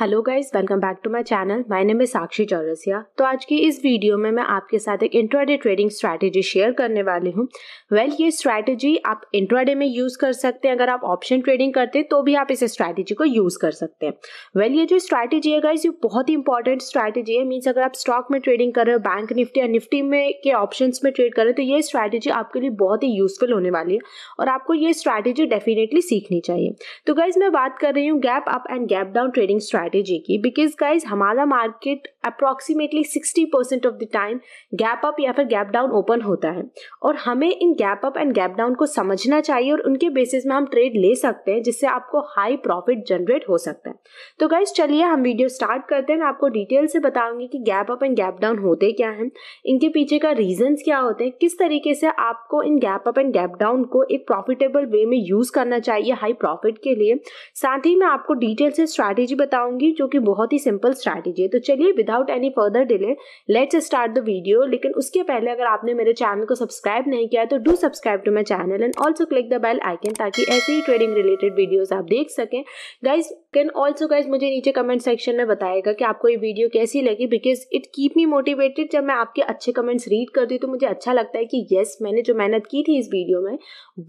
Hello guys welcome back to my channel my name में साक्षी चौरसिया तो आज की इस वीडियो में मैं आपके साथ एक इंट्राडे ट्रेडिंग स्ट्रैटेजी शेयर करने वाली हूँ वेल well, ये स्ट्रैटेजी आप इंट्राडे में यूज़ कर सकते हैं अगर आप ऑप्शन ट्रेडिंग करते हैं तो भी आप इस स्ट्रैटेजी को यूज़ कर सकते हैं वेल well, ये जो स्ट्रैटेजी है गाइज ये बहुत ही इंपॉर्टेंट स्ट्रैटेजी है मीन्स अगर आप स्टॉक में ट्रेडिंग कर रहे हो बैंक निफ्टी या निफ्टी में के ऑप्शन में ट्रेड कर रहे हो तो ये स्ट्रैटेजी आपके लिए बहुत ही यूजफुल होने वाली है और आपको ये स्ट्रैटेजी डेफिनेटली सीखनी चाहिए तो गाइज मैं बात कर रही हूँ gap up and gap down trading strategy strategy की बिकॉज गाइज हमारा market approximately sixty percent of the time gap up या फिर गैप डाउन ओपन होता है और हमें इन gap up and gap down को समझना चाहिए और उनके बेसिस में हम ट्रेड ले सकते हैं जिससे आपको हाई प्रॉफिट जनरेट हो सकता है तो गाइज चलिए हम वीडियो स्टार्ट करते हैं मैं आपको डिटेल से बताऊंगी कि gap up and gap down होते क्या हैं इनके पीछे का रीजंस क्या होते हैं किस तरीके से आपको इन gap up and gap down को एक प्रॉफिटेबल वे में यूज़ करना चाहिए हाई प्रॉफिट के लिए साथ ही मैं आपको डिटेल से स्ट्रैटेजी बताऊंगी जो कि बहुत ही सिंपल स्ट्रैटेजी है तो चलिए without without any further delay let's start the video लेकिन उसके पहले अगर आपने मेरे चैनल को सब्सक्राइब नहीं किया तो do subscribe to my channel and also click the bell icon ताकि ऐसे ही ट्रेडिंग रिलेटेड वीडियोज आप देख सकें गाइज कैन ऑल्सो गाइज मुझे नीचे कमेंट सेक्शन में बताएगा कि आपको ये वीडियो कैसी लगी because it keep me motivated जब मैं आपके अच्छे कमेंट्स रीड करती हूँ तो मुझे अच्छा लगता है कि येस मैंने जो मेहनत की थी इस वीडियो में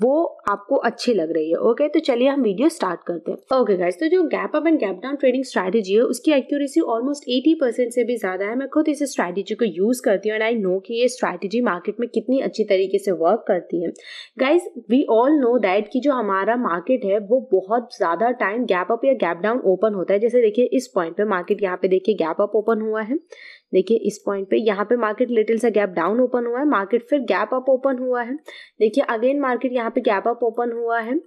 वो आपको अच्छी लग रही है ओके तो चलिए हम वीडियो स्टार्ट करते हैं ओके गाइज तो जो gap up and gap down trading strategy है उसकी एक्यूरेसी ऑलमोस्ट एटी परसेंट से भी ज़्यादा है मैं खुद इस स्ट्रैटेजी को यूज़ करती हूँ एंड आई नो कि ये स्ट्रैटेजी मार्केट में कितनी अच्छी तरीके से वर्क करती है guys we all know that कि जो हमारा मार्केट है वो बहुत ज़्यादा टाइम गैप अप या गैप डाउन ओपन होता है जैसे देखिए इस पॉइंट पे मार्केट यहाँ पे देखिए गैप अप ओपन हुआ है देखिए इस पॉइंट पे यहाँ पे मार्केट लिटिल सा गैप डाउन ओपन हुआ है मार्केट फिर गैप अप ओपन हुआ है देखिए अगेन मार्केट यहाँ पे गैप अप ओपन हुआ है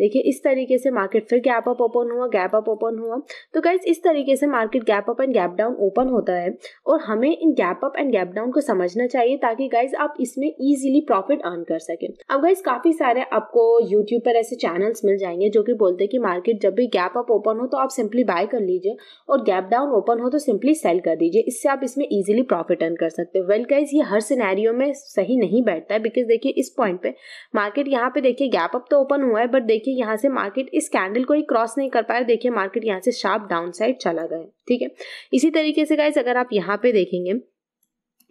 देखिए इस तरीके से मार्केट फिर गैप अप ओपन हुआ गैप अप ओपन हुआ तो गाइज इस तरीके से market gap up and gap down open होता है और हमें इन gap up and gap down को समझना चाहिए ताकि गाइज आप इसमें ईजिली प्रॉफिट अर्न कर सकें अब गाइज काफ़ी सारे आपको यूट्यूब पर ऐसे चैनल्स मिल जाएंगे जो कि बोलते हैं कि मार्केट जब भी गैप अप ओपन हो तो आप सिंपली बाय कर लीजिए और गैप डाउन ओपन हो तो सिंपली सेल कर दीजिए इससे आप इसमें इजीली प्रॉफिट अर्न कर सकते हो वेल गाइज ये हर सिनेरियो में सही नहीं बैठता है बिकॉज देखिए इस पॉइंट पे मार्केट यहाँ पे देखिए गैप अप तो ओपन हुआ है बट देखिए यहाँ से मार्केट इस कैंडल को ही क्रॉस नहीं कर पाया देखिए मार्केट यहाँ से शार्प डाउन साइड चला गया ठीक है इसी तरीके से गाइज अगर आप यहाँ पे देखेंगे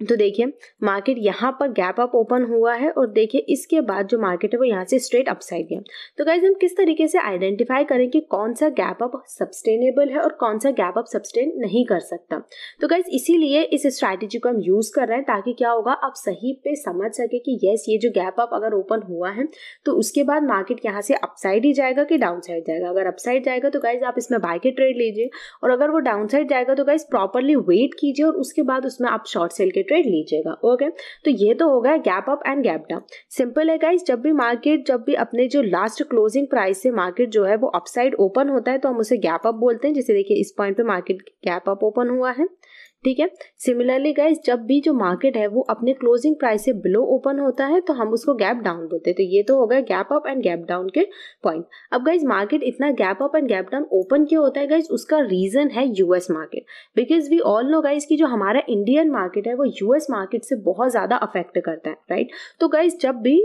तो देखिए मार्केट यहाँ पर गैप अप ओपन हुआ है और देखिए इसके बाद जो मार्केट है वो यहाँ से स्ट्रेट अपसाइड गया तो गाइज हम किस तरीके से आइडेंटिफाई करें कि कौन सा गैप अप सस्टेनेबल है और कौन सा गैप अप सस्टेन नहीं कर सकता तो गाइज इसीलिए इस स्ट्रैटेजी को हम यूज़ कर रहे हैं ताकि क्या होगा आप सही पे समझ सके कि येस ये जो गैप अप अगर ओपन हुआ है तो उसके बाद मार्केट यहाँ से अपसाइड ही जाएगा कि डाउन साइड जाएगा अगर अपसाइड जाएगा तो गाइज आप इसमें बाई के ट्रेड लीजिए और अगर वो डाउन साइड जाएगा तो गाइज प्रॉपरली वेट कीजिए और उसके बाद उसमें आप शॉर्ट सेल के ट्रेड लीजिएगा ओके तो ये तो होगा gap up and gap down simple है गाइज जब भी मार्केट जब भी अपने जो लास्ट क्लोजिंग प्राइस से मार्केट जो है वो अपसाइड ओपन होता है तो हम उसे गैप अप बोलते हैं जैसे देखिए इस पॉइंट पे मार्केट गैप अप ओपन हुआ है ठीक है सिमिलरली गाइज जब भी जो मार्केट है वो अपने क्लोजिंग प्राइस से बिलो ओपन होता है तो हम उसको गैप डाउन बोलते हैं तो ये तो हो गया gap up and gap down के पॉइंट अब गाइज मार्केट इतना gap up and gap down open क्यों होता है गाइज उसका रीजन है US market because we all know guys की जो हमारा इंडियन मार्केट है वो यूएस मार्केट से बहुत ज़्यादा अफेक्ट करता है राइट तो गाइज जब भी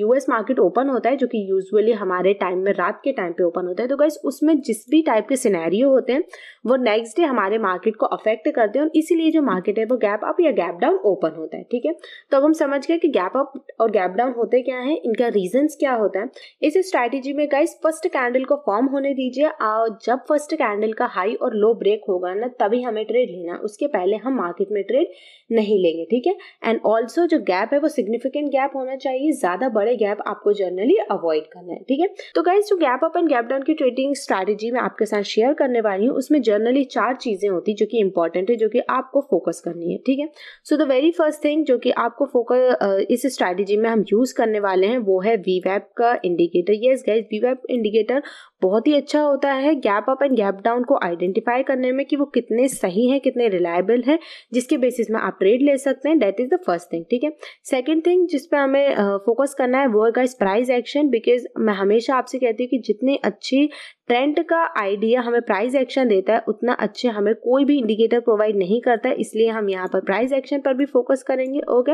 यूएस मार्केट ओपन होता है जो कि यूजुअली हमारे टाइम में रात के टाइम पे ओपन होता है तो गाइज उसमें जिस भी टाइप के सिनेरियो होते हैं वो नेक्स्ट डे हमारे मार्केट को अफेक्ट करते हैं और इसीलिए जो मार्केट है वो गैप अप या गैप डाउन ओपन होता है ठीक है तो अब हम समझ गए कि गैप अप और गैप डाउन होते क्या है इनका रीजन्स क्या होता है इस स्ट्रैटेजी में गाइज फर्स्ट कैंडल को फॉर्म होने दीजिए और जब फर्स्ट कैंडल का हाई और लो ब्रेक होगा ना तभी हमें ट्रेड लेना उसके पहले हम मार्केट में ट्रेड नहीं लेंगे ठीक है एंड ऑल्सो जो गैप है वो सिग्निफिकेंट गैप होना चाहिए ज़्यादा बड़े वाले गैप आपको जनरली अवॉइड करना है ठीक है तो गाइज जो gap up and gap down की ट्रेडिंग स्ट्रेटेजी मैं आपके साथ शेयर करने वाली हूँ उसमें जनरली चार चीजें होती जो कि इंपॉर्टेंट है जो कि आपको फोकस करनी है ठीक है so the very first thing जो कि आपको फोकस इस स्ट्रेटेजी में हम यूज करने वाले हैं वो है वी का indicator yes guys V indicator बहुत ही अच्छा होता है gap up and gap down को आइडेंटिफाई करने में कि वो कितने सही हैं कितने रिलायबल हैं जिसके बेसिस में आप ट्रेड ले सकते हैं that is the first thing ठीक है सेकेंड थिंग जिसपे हमें फोकस करना करना है वो गाइस प्राइस एक्शन बिकॉज मैं हमेशा आपसे कहती हूँ कि जितनी अच्छी ट्रेंड का आइडिया हमें प्राइस एक्शन देता है उतना अच्छे हमें कोई भी इंडिकेटर प्रोवाइड नहीं करता है इसलिए हम यहाँ पर प्राइस एक्शन पर भी फोकस करेंगे ओके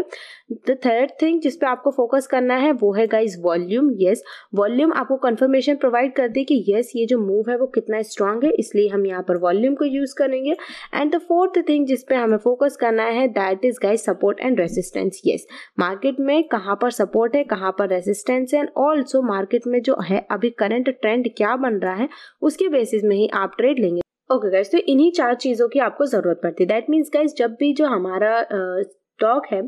द थर्ड थिंग जिस पे आपको फोकस करना है वो है गाइज वॉल्यूम येस वॉल्यूम आपको कंफर्मेशन प्रोवाइड कर दे कि येस ये जो मूव है वो कितना स्ट्रांग है इसलिए हम यहाँ पर वॉल्यूम को यूज़ करेंगे एंड द फोर्थ थिंग जिसपे हमें फोकस करना है that is guys support and resistance yes market में कहाँ पर सपोर्ट है कहाँ पर रेसिस्टेंस है एंड ऑल्सो मार्केट में जो है अभी करंट ट्रेंड क्या बन रहा है है उसके बेसिस में ही आप ट्रेड लेंगे ओके गाइज तो इन्हीं चार चीज़ों की आपको ज़रूरत पड़ती है दैट मीन्स गाइज जब भी जो हमारा स्टॉक है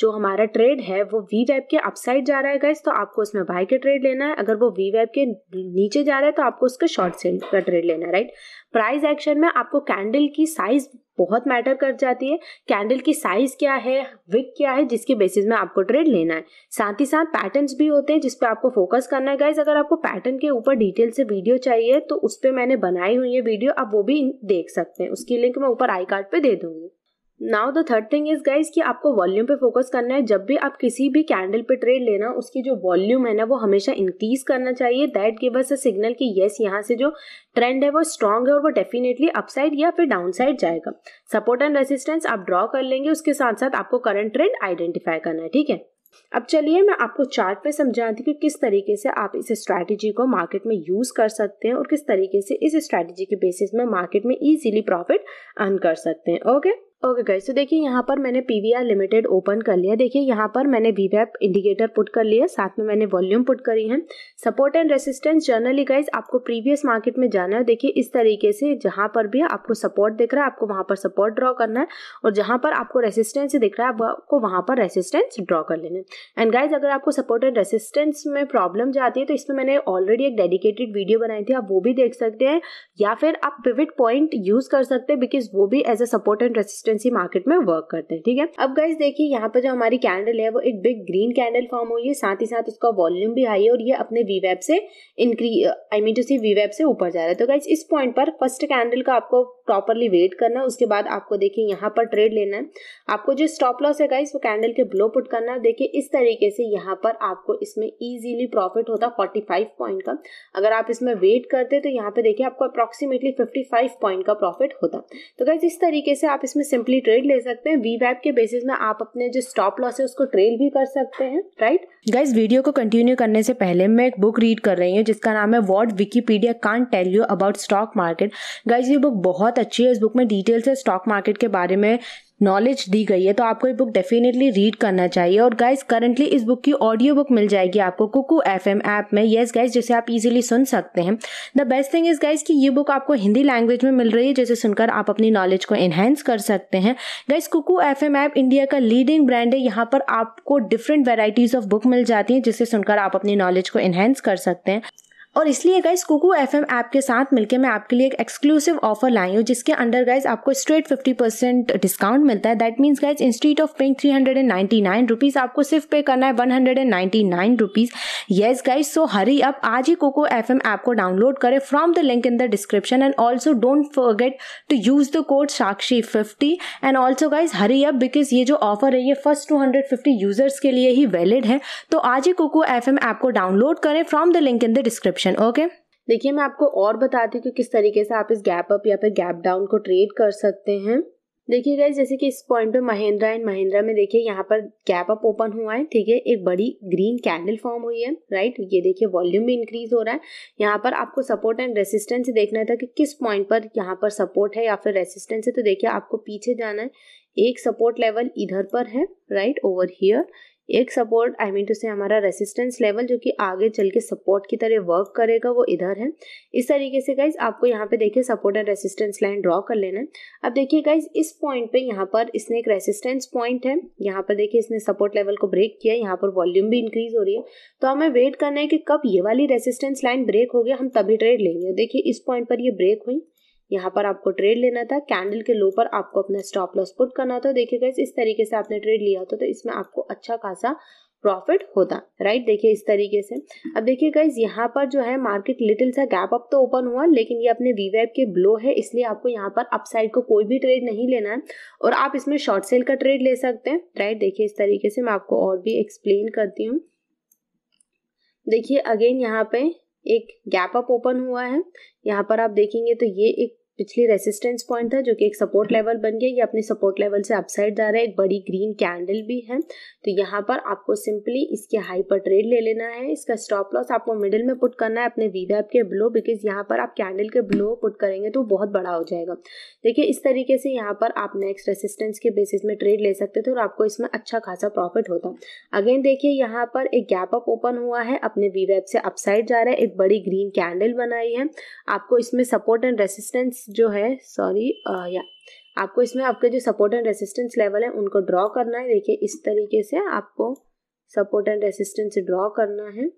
जो हमारा ट्रेड है वो वी वैप के अपसाइड जा रहा है गाइज तो आपको उसमें बाय का ट्रेड लेना है अगर वो वी वैप के नीचे जा रहा है तो आपको उसका शॉर्ट सेल का ट्रेड लेना है राइट प्राइस एक्शन में आपको कैंडल की साइज बहुत मैटर कर जाती है कैंडल की साइज क्या है विक क्या है जिसके बेसिस में आपको ट्रेड लेना है साथ ही साथ पैटर्न्स भी होते हैं जिस पे आपको फोकस करना है गाइज अगर आपको पैटर्न के ऊपर डिटेल से वीडियो चाहिए तो उस पर मैंने बनाई हुई है वीडियो आप वो भी देख सकते हैं उसकी लिंक मैं ऊपर आई कार्ड पर दे दूंगी now the third thing is guys कि आपको वॉल्यूम पे फोकस करना है जब भी आप किसी भी कैंडल पे ट्रेड लेना उसकी जो वॉल्यूम है ना वो हमेशा इंक्रीज करना चाहिए that give us a signal कि येस यहाँ से जो ट्रेंड है वो स्ट्रांग है और वो डेफिनेटली अपसाइड या फिर डाउन साइड जाएगा सपोर्ट एंड रेसिस्टेंस आप ड्रॉ कर लेंगे उसके साथ साथ आपको करंट ट्रेंड आइडेंटिफाई करना है ठीक है अब चलिए मैं आपको चार्ट पे समझाती हूँ कि किस तरीके से आप इस स्ट्रैटेजी को मार्केट में यूज़ कर सकते हैं और किस तरीके से इस स्ट्रैटेजी के बेसिस में मार्केट में इजीली प्रॉफिट अर्न कर सकते हैं ओके okay? ओके गाइस तो देखिए यहाँ पर मैंने पी लिमिटेड ओपन कर लिया देखिए यहाँ पर मैंने वी इंडिकेटर पुट कर लिया साथ में मैंने वॉल्यूम पुट करी है support and resistance generally guys आपको प्रीवियस मार्केट में जाना है देखिए इस तरीके से जहाँ पर भी आपको सपोर्ट दिख रहा है आपको वहाँ पर सपोर्ट ड्रॉ करना है और जहाँ पर आपको रेसिस्टेंस दिख रहा है आपको वहाँ पर रेसिस्टेंस ड्रॉ कर लेना है एंड गाइज अगर आपको सपोर्ट एंड रेसिस्टेंस में प्रॉब्लम जाती है तो इसमें मैंने ऑलरेडी एक डेडिकेटेड वीडियो बनाई थी आप वो भी देख सकते हैं या फिर आप पिविट पॉइंट यूज़ कर सकते हैं बिकॉज वो भी as a support and resistance consistency market में वर्क करते हैं ठीक है अब गाइज देखिए यहाँ पर जो हमारी कैंडल है वो एक बिग ग्रीन कैंडल फॉर्म हुई है साथ ही साथ उसका वॉल्यूम भी हाई है और ये अपने वी वेब से increase I mean to see V web से ऊपर जा रहा है तो गाइज इस पॉइंट पर फर्स्ट कैंडल का आपको प्रॉपरली वेट करना है उसके बाद आपको देखिए यहाँ पर ट्रेड लेना है आपको जो स्टॉप लॉस है गाइस वो कैंडल के ब्लो पुट करना है देखिए इस तरीके से यहाँ पर आपको इसमें ईजिली प्रॉफिट होता फोर्टी फाइव पॉइंट का अगर आप इसमें वेट करते तो यहाँ पे देखिए आपको अप्रॉक्सीमेटली फिफ्टी फाइव पॉइंट का प्रॉफिट होता तो गाइज इस तरीके से आप इसमें सिंपली ट्रेड ले सकते हैं वी के बेसिस में आप अपने जो स्टॉप लॉस है उसको ट्रेड भी कर सकते हैं राइट गाइज वीडियो को कंटिन्यू करने से पहले मैं एक बुक रीड कर रही हूँ जिसका नाम है what Wikipedia can't tell you about stock market guys ये बुक बहुत अच्छी है इस बुक में डिटेल से स्टॉक मार्केट के बारे में नॉलेज दी गई है तो आपको ये बुक डेफिनेटली रीड करना चाहिए और गाइज करंटली इस बुक की ऑडियो बुक मिल जाएगी आपको कुकू एफ एम ऐप में येस yes, गाइज जिसे आप इजीली सुन सकते हैं the best thing is guys कि ये बुक आपको हिंदी लैंग्वेज में मिल रही है जिसे सुनकर आप अपनी नॉलेज को एनहेंस कर सकते हैं गाइज कुकू एफ एम ऐप इंडिया का लीडिंग ब्रांड है यहाँ पर आपको डिफरेंट वेराइटीज ऑफ बुक मिल जाती है जिसे सुनकर आप अपनी नॉलेज को एनहेंस कर सकते हैं और इसलिए गाइज कुकु एफ एम ऐप के साथ मिलकर मैं आपके लिए एक एक्सक्लूसिव ऑफर लाई हूँ जिसके अंडर गाइज आपको स्ट्रेट फिफ्टी परसेंट डिस्काउंट मिलता है that means guys instead of paying three hundred and ninety nine rupees आपको सिर्फ पे करना है one hundred and ninety nine rupees yes guys so hurry up आज ही कोको एफ एम ऐप को डाउनलोड करें from the link in the description and also don't forget to use the code Sakshi fifty and also guys hurry up because ये जो offer है ये first two hundred fifty users के लिए ही वैलिड है तो आज ही कोको एफ एम ऐप को डाउनलोड करें from the link in the description description okay देखिए मैं आपको और बताती हूँ कि किस तरीके से आप इस गैप अप या फिर गैप डाउन को ट्रेड कर सकते हैं देखिए गैस जैसे कि इस पॉइंट पे महिंद्रा एंड महिंद्रा में देखिए यहाँ पर गैप अप ओपन हुआ है ठीक है एक बड़ी ग्रीन कैंडल फॉर्म हुई है राइट ये देखिए वॉल्यूम भी इंक्रीज हो रहा है यहाँ पर आपको सपोर्ट एंड रेसिस्टेंस देखना था तो कि किस पॉइंट पर यहाँ पर सपोर्ट है या फिर रेसिस्टेंस है तो देखिए आपको पीछे जाना है एक सपोर्ट लेवल इधर पर है राइट ओवर हियर एक support I mean to say हमारा रेसिस्टेंस लेवल जो कि आगे चल के सपोर्ट की तरह वर्क करेगा वो इधर है इस तरीके से गाइज आपको यहाँ पे देखिए support and resistance line draw कर लेना है अब देखिए गाइज इस पॉइंट पे यहाँ पर इसने एक रेसिस्टेंस पॉइंट है यहाँ पर देखिए इसने सपोर्ट लेवल को ब्रेक किया यहाँ पर वॉल्यूम भी इंक्रीज हो रही है तो हमें वेट करना है कि कब ये वाली रेसिस्टेंस लाइन ब्रेक हो गया हम तभी ट्रेड लेंगे देखिए इस पॉइंट पर ये ब्रेक हुई यहाँ पर आपको ट्रेड लेना था कैंडल के लो पर आपको अपना स्टॉप लॉस पुट करना था देखिए गाइस इस तरीके से आपने ट्रेड लिया था तो इसमें आपको अच्छा खासा प्रॉफिट होता राइट देखिए इस तरीके से अब देखिए गाइस यहाँ पर जो है मार्केट लिटिल सा गैप अप तो ओपन हुआ लेकिन ये अपने वी वैप के ब्लो है इसलिए आपको यहाँ पर अपसाइड को कोई भी ट्रेड नहीं लेना है और आप इसमें शॉर्ट सेल का ट्रेड ले सकते हैं राइट देखिए इस तरीके से मैं आपको और भी एक्सप्लेन करती हूँ देखिए अगेन यहाँ पे एक गैप अप ओपन हुआ है यहाँ पर आप देखेंगे तो ये एक पिछली रेसिस्टेंस पॉइंट था जो कि एक सपोर्ट लेवल बन गया ये अपने सपोर्ट लेवल से अपसाइड जा रहा है एक बड़ी ग्रीन कैंडल भी है तो यहाँ पर आपको सिंपली इसके हाई पर ट्रेड ले लेना है इसका स्टॉप लॉस आपको मिडिल में पुट करना है अपने वीवैप के ब्लो बिकॉज यहाँ पर आप कैंडल के ब्लो पुट करेंगे तो बहुत बड़ा हो जाएगा देखिए इस तरीके से यहाँ पर आप नेक्स्ट रेसिस्टेंस के बेसिस में ट्रेड ले सकते थे और आपको इसमें अच्छा खासा प्रॉफिट होता अगेन देखिए यहाँ पर एक गैप अप ओपन हुआ है अपने वीवैप से अपसाइड जा रहा है एक बड़ी ग्रीन कैंडल बनाई है आपको इसमें सपोर्ट एंड रेसिस्टेंस जो है सॉरी या uh, आपको इसमें आपके जो सपोर्ट एंड रेसिस्टेंस लेवल है उनको ड्रॉ करना है देखिए इस तरीके से आपको सपोर्ट एंड रेसिस्टेंस ड्रॉ करना है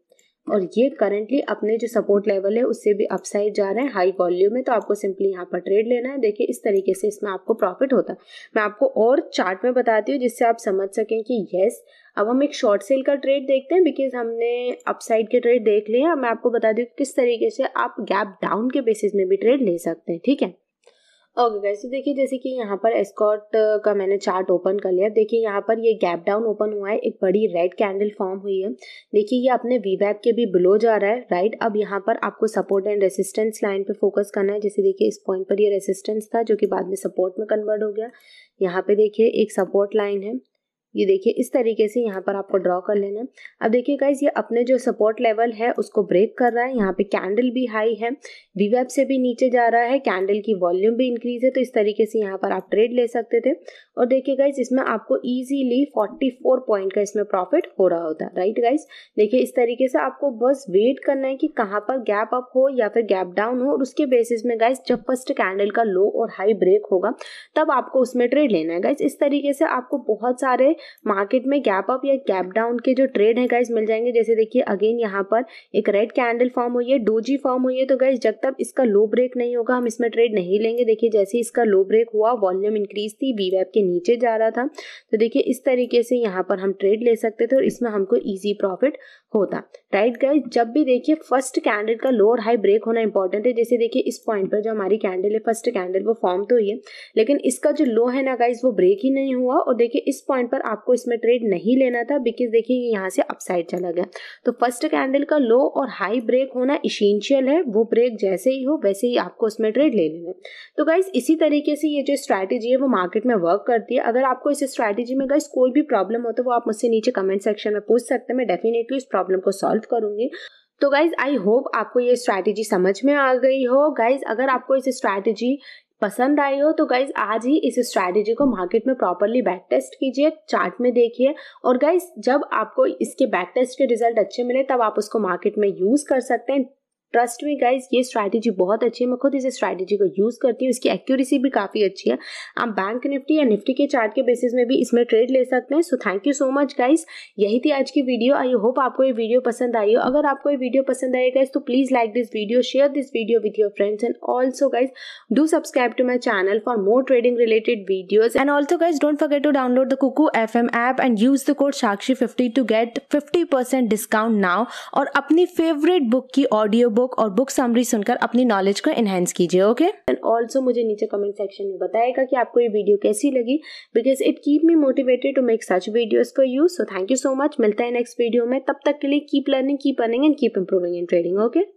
और ये करेंटली अपने जो सपोर्ट लेवल है उससे भी अपसाइड जा रहे हैं हाई वॉल्यूम में तो आपको सिंपली यहाँ पर ट्रेड लेना है देखिए इस तरीके से इसमें आपको प्रॉफिट होता है मैं आपको और चार्ट में बताती हूँ जिससे आप समझ सकें कि येस अब हम एक शॉर्ट सेल का ट्रेड देखते हैं बिकॉज हमने अपसाइड के ट्रेड देख लिए हैं मैं आपको बता दी किस तरीके से आप गैप डाउन के बेसिस में भी ट्रेड ले सकते हैं ठीक है ओके गाइस तो देखिए जैसे कि यहाँ पर एस्कॉट uh, का मैंने चार्ट ओपन कर लिया देखिए यहाँ पर ये गैप डाउन ओपन हुआ है एक बड़ी रेड कैंडल फॉर्म हुई है देखिए ये अपने वी वैप के भी बिलो जा रहा है राइट अब यहाँ पर आपको सपोर्ट एंड रेसिस्टेंस लाइन पे फोकस करना है जैसे देखिए इस पॉइंट पर ये रेसिस्टेंस था जो कि बाद में सपोर्ट में कन्वर्ट हो गया यहाँ पे देखिए एक सपोर्ट लाइन है ये देखिए इस तरीके से यहाँ पर आपको ड्रॉ कर लेना है अब देखिए गाइज ये अपने जो सपोर्ट लेवल है उसको ब्रेक कर रहा है यहाँ पे कैंडल भी हाई है वीवेब से भी नीचे जा रहा है कैंडल की वॉल्यूम भी इंक्रीज है तो इस तरीके से यहाँ पर आप ट्रेड ले सकते थे और देखिए गाइज इसमें आपको ईजीली फोर्टी फोर पॉइंट का इसमें प्रॉफिट हो रहा होता है राइट गाइज देखिए इस तरीके से आपको बस वेट करना है कि कहाँ पर गैप अप हो या फिर गैप डाउन हो और उसके बेसिस में गाइज जब फर्स्ट कैंडल का लो और हाई ब्रेक होगा तब आपको उसमें ट्रेड लेना है गाइज इस तरीके से आपको बहुत सारे मार्केट में गैप अप या गैप डाउन के जो ट्रेड है गाइज मिल जाएंगे जैसे देखिए अगेन यहाँ पर एक रेड कैंडल फॉर्म हुई है डोजी फॉर्म हुई है तो गाइज जब तक इसका लो ब्रेक नहीं होगा हम इसमें ट्रेड नहीं लेंगे देखिए जैसे इसका लो ब्रेक हुआ वॉल्यूम इंक्रीज थी बी के नीचे जा रहा था तो देखिए इस तरीके से यहाँ पर हम ट्रेड ले सकते थे और इसमें हमको ईजी प्रॉफिट होता राइट गाइज जब भी देखिए फर्स्ट कैंडल का लोअर हाई ब्रेक होना इंपॉर्टेंट है जैसे देखिए इस पॉइंट पर जो हमारी कैंडल है फर्स्ट कैंडल वो फॉर्म तो हुई है लेकिन इसका जो लो है ना गाइज वो ब्रेक ही नहीं हुआ और देखिए इस पॉइंट पर आपको इसमें ट्रेड नहीं लेना था बिकॉज देखिए ये यहाँ से अपसाइड चला गया तो फर्स्ट कैंडल का लो और हाई ब्रेक होना इशेंशियल है वो ब्रेक जैसे ही हो वैसे ही आपको उसमें ट्रेड ले लेना है तो गाइज इसी तरीके से ये जो स्ट्रैटेजी है वो मार्केट में वर्क करती है अगर आपको इस स्ट्रैटेजी में गाइज कोई भी प्रॉब्लम हो तो वो आप मुझसे नीचे कमेंट सेक्शन में पूछ सकते हैं मैं डेफिनेटली इस प्रॉब्लम को सॉल्व सर्व करूंगी तो गाइज आई होप आपको ये स्ट्रैटेजी समझ में आ गई हो गाइज अगर आपको इस स्ट्रैटेजी पसंद आई हो तो गाइज आज ही इस स्ट्रैटेजी को मार्केट में प्रॉपरली बैक टेस्ट कीजिए चार्ट में देखिए और गाइज जब आपको इसके बैक टेस्ट के रिजल्ट अच्छे मिले तब आप उसको मार्केट में यूज़ कर सकते हैं ट्रस्ट में गाइज ये स्ट्रैटेजी बहुत अच्छी है मैं खुद इस स्ट्रैटेजी को यूज़ करती हूँ इसकी एक्यूरेसी भी काफ़ी अच्छी है आप बैंक निफ्टी या निफ्टी के चार्ट के बेसिस में भी इसमें ट्रेड ले सकते हैं so thank you so much guys यही थी आज की वीडियो आई होप आपको ये वीडियो पसंद आई हो अगर आपको ये वीडियो पसंद आई गाइज तो please like this video share this video with your friends and also guys do subscribe to my channel for more trading related videos and also guys don't forget to download the Kuku F M app and use the code Sakshi fifty to get fifty percent discount now और अपनी favourite book की audio book book और book summary सुनकर अपनी knowledge को enhance कीजिए okay and also मुझे नीचे कमेंट सेक्शन में बताएगा कि आपको ये वीडियो कैसी लगी because it keep me motivated to make such videos for you so thank you so much मिलता है नेक्स्ट वीडियो में तब तक के लिए keep learning keep earning and keep improving in trading okay